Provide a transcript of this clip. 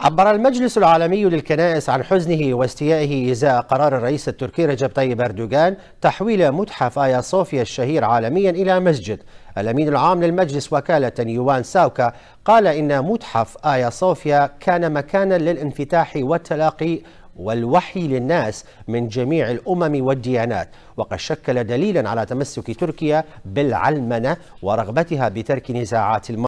عبر المجلس العالمي للكنائس عن حزنه واستيائه إزاء قرار الرئيس التركي رجب طيب أردوغان تحويل متحف آيا صوفيا الشهير عالميا إلى مسجد الأمين العام للمجلس وكالة يوان ساوكا قال إن متحف آيا صوفيا كان مكانا للانفتاح والتلاقي والوحي للناس من جميع الأمم والديانات وقد شكل دليلا على تمسك تركيا بالعلمنة ورغبتها بترك نزاعات الماضي